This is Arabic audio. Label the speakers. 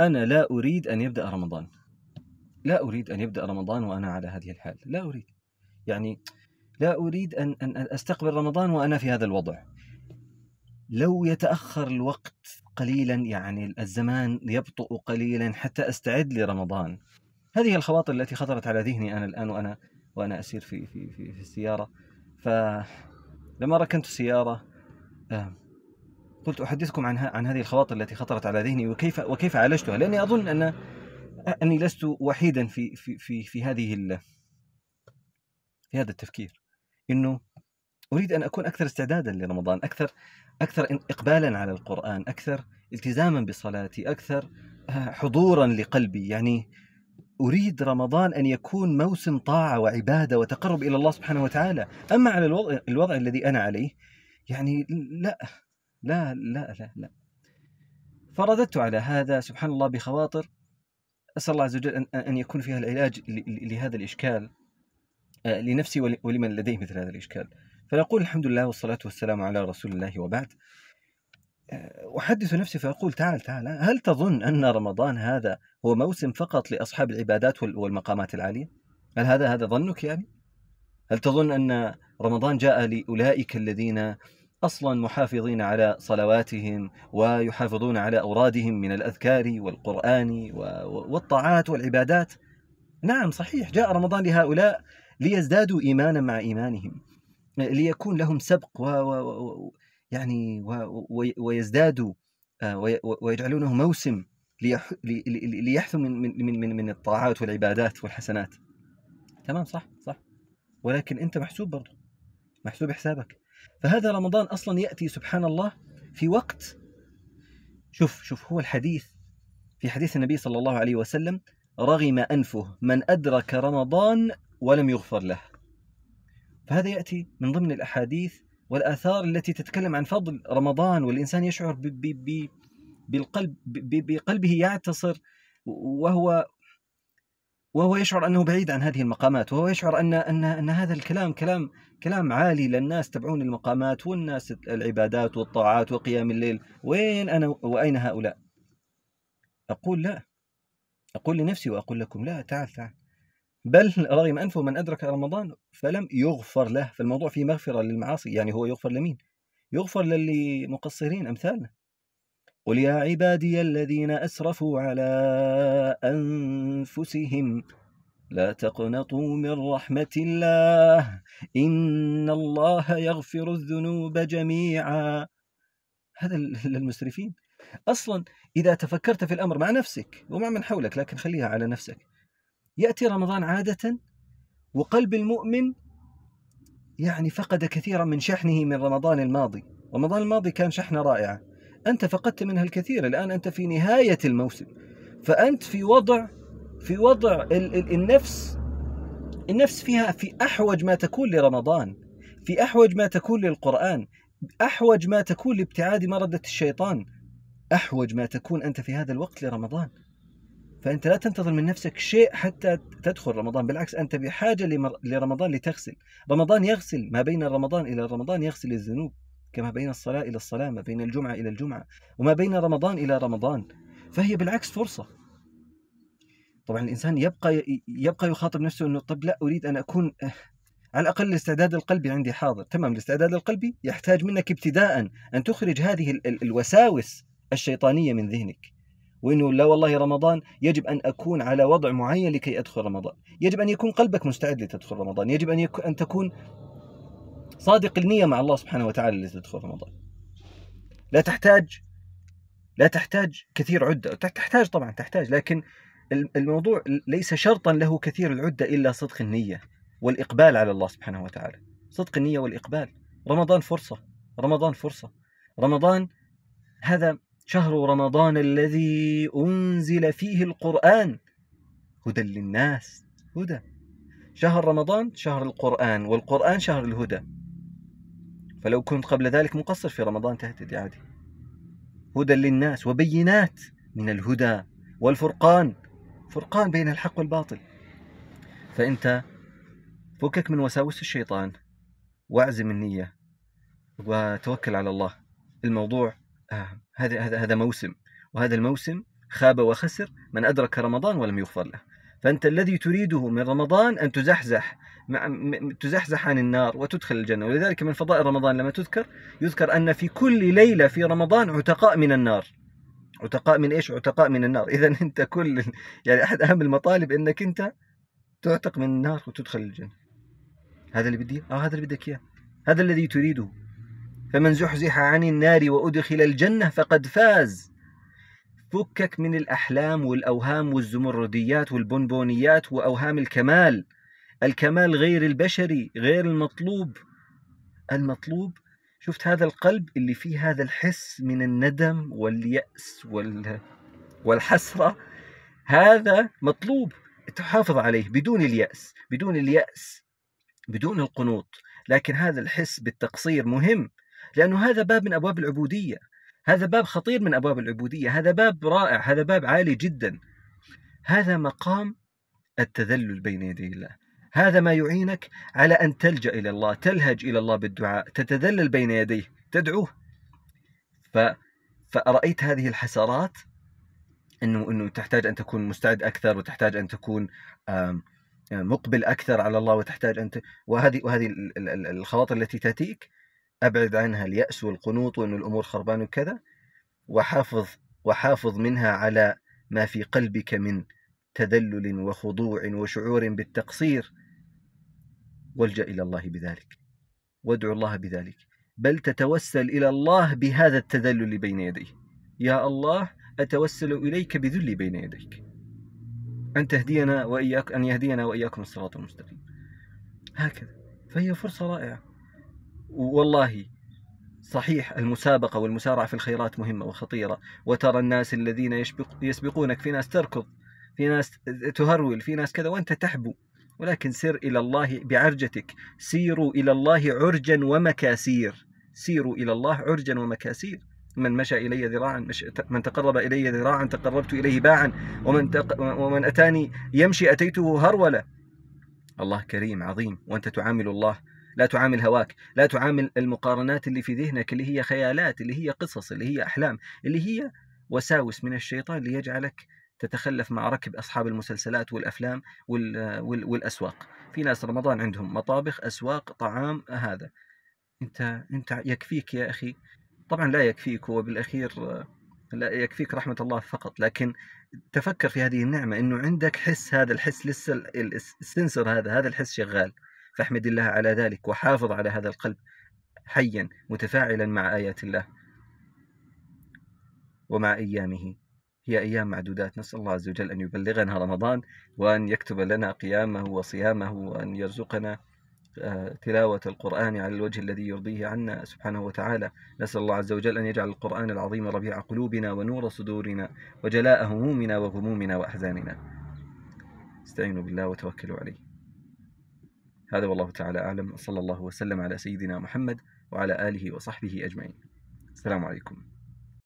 Speaker 1: أنا لا أريد أن يبدأ رمضان لا أريد أن يبدأ رمضان وأنا على هذه الحال لا أريد يعني لا أريد أن, أن أستقبل رمضان وأنا في هذا الوضع لو يتأخر الوقت قليلا يعني الزمان يبطئ قليلا حتى أستعد لرمضان هذه الخواطر التي خطرت على ذهني أنا الآن وأنا وأنا أسير في في في, في السيارة فلما ركنت السيارة آه، قلت احدثكم عن عن هذه الخواطر التي خطرت على ذهني وكيف وكيف عالجتها لاني اظن ان اني لست وحيدا في في في في هذه في هذا التفكير انه اريد ان اكون اكثر استعدادا لرمضان اكثر اكثر اقبالا على القران اكثر التزاما بصلاتي اكثر آه، حضورا لقلبي يعني أريد رمضان أن يكون موسم طاعة وعبادة وتقرب إلى الله سبحانه وتعالى أما على الوضع, الوضع الذي أنا عليه يعني لا لا لا لا لا فرددت على هذا سبحان الله بخواطر أسأل الله عز وجل أن يكون فيها العلاج لهذا الإشكال آه، لنفسي ولمن لديه مثل هذا الإشكال فنقول الحمد لله والصلاة والسلام على رسول الله وبعد آه، أحدث نفسي فأقول تعال تعال هل تظن أن رمضان هذا هو موسم فقط لأصحاب العبادات والمقامات العالية؟ هل هذا هذا ظنك يعني؟ هل تظن أن رمضان جاء لأولئك الذين أصلا محافظين على صلواتهم ويحافظون على أورادهم من الأذكار والقرآن والطاعات والعبادات نعم صحيح جاء رمضان لهؤلاء ليزدادوا إيمانا مع إيمانهم ليكون لهم سبق و, و... يعني و... و... ويزدادوا آه، ويجعلونه موسم ليح... ليحثوا من من من من الطاعات والعبادات والحسنات تمام صح صح ولكن انت محسوب برضه محسوب حسابك فهذا رمضان أصلا يأتي سبحان الله في وقت شوف شوف هو الحديث في حديث النبي صلى الله عليه وسلم رغم أنفه من أدرك رمضان ولم يغفر له فهذا يأتي من ضمن الأحاديث والآثار التي تتكلم عن فضل رمضان والإنسان يشعر ب ب ب بالقلب بقلبه يعتصر وهو وهو يشعر انه بعيد عن هذه المقامات وهو يشعر ان ان ان هذا الكلام كلام كلام عالي للناس تبعون المقامات والناس العبادات والطاعات وقيام الليل وين انا واين هؤلاء اقول لا اقول لنفسي واقول لكم لا تعال تعال بل رغم انفه من ادرك رمضان فلم يغفر له فالموضوع فيه مغفره للمعاصي يعني هو يغفر لمين يغفر للي مقصرين امثالنا قل يا عبادي الذين أسرفوا على أنفسهم لا تقنطوا من رحمة الله إن الله يغفر الذنوب جميعا هذا للمسرفين أصلا إذا تفكرت في الأمر مع نفسك ومع من حولك لكن خليها على نفسك يأتي رمضان عادة وقلب المؤمن يعني فقد كثيرا من شحنه من رمضان الماضي رمضان الماضي كان شحنة رائعة أنت فقدت منها الكثير الآن أنت في نهاية الموسم فأنت في وضع في وضع النفس النفس فيها في أحوج ما تكون لرمضان في أحوج ما تكون للقرآن أحوج ما تكون لابتعاد مردة الشيطان أحوج ما تكون أنت في هذا الوقت لرمضان فأنت لا تنتظر من نفسك شيء حتى تدخل رمضان بالعكس أنت بحاجة لمر... لرمضان لتغسل رمضان يغسل ما بين رمضان إلى رمضان يغسل الذنوب كما بين الصلاة إلى الصلاة ما بين الجمعة إلى الجمعة وما بين رمضان إلى رمضان فهي بالعكس فرصة طبعا الإنسان يبقى يبقى يخاطب نفسه أنه طب لا أريد أن أكون على الأقل الاستعداد القلبي عندي حاضر تمام الاستعداد القلبي يحتاج منك ابتداء أن تخرج هذه الوساوس الشيطانية من ذهنك وانه لا والله رمضان يجب ان اكون على وضع معين لكي ادخل رمضان، يجب ان يكون قلبك مستعد لتدخل رمضان، يجب ان ان تكون صادق النية مع الله سبحانه وتعالى اللي تدخل رمضان لا تحتاج لا تحتاج كثير عدة تحتاج طبعا تحتاج لكن الموضوع ليس شرطا له كثير العدة إلا صدق النية والإقبال على الله سبحانه وتعالى صدق النية والإقبال رمضان فرصة رمضان فرصة رمضان هذا شهر رمضان الذي أنزل فيه القرآن هدى للناس هدى شهر رمضان شهر القرآن والقرآن شهر الهدى فلو كنت قبل ذلك مقصر في رمضان تهتدي عادي هدى للناس وبينات من الهدى والفرقان فرقان بين الحق والباطل فأنت فكك من وساوس الشيطان واعزم النية وتوكل على الله الموضوع هذا هذا هذا موسم وهذا الموسم خاب وخسر من أدرك رمضان ولم يغفر له فأنت الذي تريده من رمضان أن تزحزح مع تزحزح عن النار وتدخل الجنة ولذلك من فضائل رمضان لما تذكر يذكر أن في كل ليلة في رمضان عتقاء من النار عتقاء من إيش عتقاء من النار إذا أنت كل يعني أحد أهم المطالب أنك أنت تعتق من النار وتدخل الجنة هذا اللي بدي آه هذا اللي بدك إياه هذا الذي تريده فمن زحزح عن النار وأدخل الجنة فقد فاز فكك من الأحلام والأوهام والزمرديات والبونبونيات وأوهام الكمال الكمال غير البشري غير المطلوب المطلوب شفت هذا القلب اللي فيه هذا الحس من الندم واليأس وال... والحسرة هذا مطلوب تحافظ عليه بدون اليأس بدون اليأس بدون القنوط لكن هذا الحس بالتقصير مهم لأنه هذا باب من أبواب العبودية هذا باب خطير من ابواب العبوديه هذا باب رائع هذا باب عالي جدا هذا مقام التذلل بين يدي الله هذا ما يعينك على ان تلجا الى الله تلهج الى الله بالدعاء تتذلل بين يديه تدعوه ف... فرايت هذه الحسرات انه انه تحتاج ان تكون مستعد اكثر وتحتاج ان تكون مقبل اكثر على الله وتحتاج ان ت... وهذه وهذه الخواطر التي تاتيك أبعد عنها اليأس والقنوط وأن الأمور خربانة وكذا وحافظ وحافظ منها على ما في قلبك من تذلل وخضوع وشعور بالتقصير والجأ إلى الله بذلك وادعو الله بذلك بل تتوسل إلى الله بهذا التذلل بين يديه يا الله أتوسل إليك بذلي بين يديك أن تهدينا وإياك أن يهدينا وإياكم الصراط المستقيم هكذا فهي فرصة رائعة والله صحيح المسابقة والمسارعة في الخيرات مهمة وخطيرة وترى الناس الذين يشبق يسبقونك في ناس تركض في ناس تهرول في ناس كذا وأنت تحبو ولكن سر إلى الله بعرجتك سيروا إلى الله عرجا ومكاسير سيروا إلى الله عرجا ومكاسير من مشى إلي ذراعا مش من تقرب إلي ذراعا تقربت إليه باعا ومن, تق... ومن أتاني يمشي أتيته هرولة الله كريم عظيم وأنت تعامل الله لا تعامل هواك لا تعامل المقارنات اللي في ذهنك اللي هي خيالات اللي هي قصص اللي هي أحلام اللي هي وساوس من الشيطان ليجعلك تتخلف مع ركب أصحاب المسلسلات والأفلام والأسواق في ناس رمضان عندهم مطابخ أسواق طعام هذا أنت, أنت يكفيك يا أخي طبعا لا يكفيك هو بالأخير لا يكفيك رحمة الله فقط لكن تفكر في هذه النعمة أنه عندك حس هذا الحس لسه السنسر هذا هذا الحس شغال فاحمد الله على ذلك وحافظ على هذا القلب حيا متفاعلا مع آيات الله ومع أيامه هي أيام معدودات نسأل الله عز وجل أن يبلغنا رمضان وأن يكتب لنا قيامه وصيامه وأن يرزقنا آه، تلاوة القرآن على الوجه الذي يرضيه عنا سبحانه وتعالى نسأل الله عز وجل أن يجعل القرآن العظيم ربيع قلوبنا ونور صدورنا وجلاء همومنا وغمومنا وأحزاننا استعينوا بالله وتوكلوا عليه هذا والله تعالى أعلم صلى الله وسلم على سيدنا محمد وعلى آله وصحبه أجمعين السلام عليكم